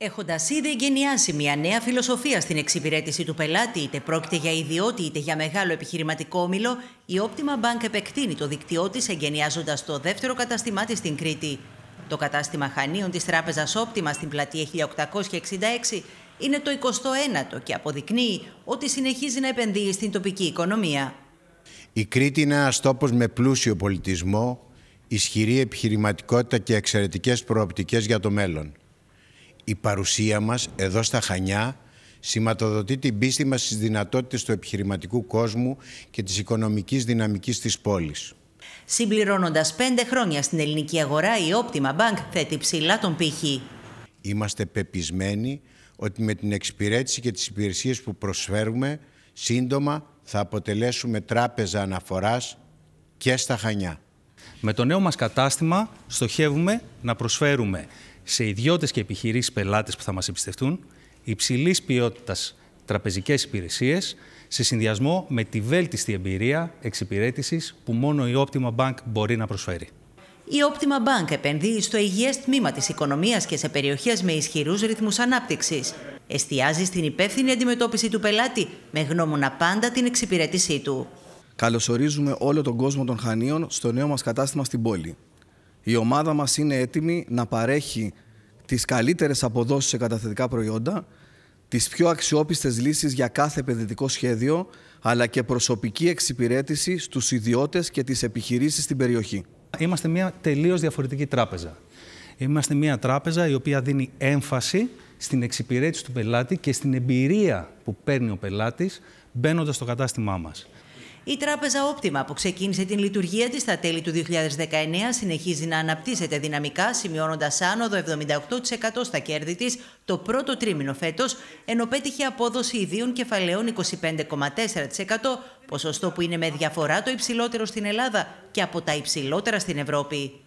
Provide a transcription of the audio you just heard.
Έχοντας ήδη εγκαινιάσει μια νέα φιλοσοφία στην εξυπηρέτηση του πελάτη, είτε πρόκειται για ιδιώτη είτε για μεγάλο επιχειρηματικό όμιλο, η Optima Bank επεκτείνει το δίκτυό της εγκαινιάζοντας το δεύτερο κατάστημά τη στην Κρήτη. Το κατάστημα Χανίων της Τράπεζας Optima στην πλατεία 1866 είναι το 29ο και αποδεικνύει ότι συνεχίζει να επενδύει στην τοπική οικονομία. Η Κρήτη είναι ένας τόπος με πλούσιο πολιτισμό, ισχυρή επιχειρηματικότητα και εξαιρετικές προοπτικές για το μέλλον η παρουσία μας εδώ στα Χανιά σηματοδοτεί την πίστη μας στις δυνατότητες του επιχειρηματικού κόσμου και της οικονομικής δυναμικής της πόλης. Συμπληρώνοντας πέντε χρόνια στην ελληνική αγορά, η Optima Bank θέτει ψηλά τον πύχη. Είμαστε πεπισμένοι ότι με την εξυπηρέτηση και τις υπηρεσίες που προσφέρουμε, σύντομα θα αποτελέσουμε τράπεζα αναφοράς και στα Χανιά. Με το νέο μας κατάστημα στοχεύουμε να προσφέρουμε σε ιδιώτες και επιχειρήσεις πελάτες που θα μας εμπιστευτούν, υψηλής ποιότητας τραπεζικές υπηρεσίες, σε συνδυασμό με τη βέλτιστη εμπειρία εξυπηρέτησης που μόνο η Optima Bank μπορεί να προσφέρει. Η Optima Bank επενδύει στο υγιές τμήμα της οικονομίας και σε περιοχές με ισχυρούς ρυθμούς ανάπτυξης. Εστιάζει στην υπεύθυνη αντιμετώπιση του πελάτη με γνώμονα πάντα την εξυπηρέτησή του. Καλωσορίζουμε όλο τον κόσμο των Χανίων στο νέο μας κατάστημα στην πόλη. Η ομάδα μας είναι έτοιμη να παρέχει τις καλύτερες αποδόσεις σε καταθετικά προϊόντα, τις πιο αξιόπιστες λύσεις για κάθε επενδυτικό σχέδιο, αλλά και προσωπική εξυπηρέτηση στους ιδιώτες και τις επιχειρήσεις στην περιοχή. Είμαστε μια τελείως διαφορετική τράπεζα. Είμαστε μια τράπεζα η οποία δίνει έμφαση στην εξυπηρέτηση του πελάτη και στην εμπειρία που παίρνει ο πελάτης μπαίνοντας στο κατάστημά μας. Η τράπεζα Optima που ξεκίνησε την λειτουργία της στα τέλη του 2019 συνεχίζει να αναπτύσσεται δυναμικά σημειώνοντας άνοδο 78% στα κέρδη της το πρώτο τρίμηνο φέτος ενώ πέτυχε απόδοση ιδίων κεφαλαίων 25,4% ποσοστό που είναι με διαφορά το υψηλότερο στην Ελλάδα και από τα υψηλότερα στην Ευρώπη.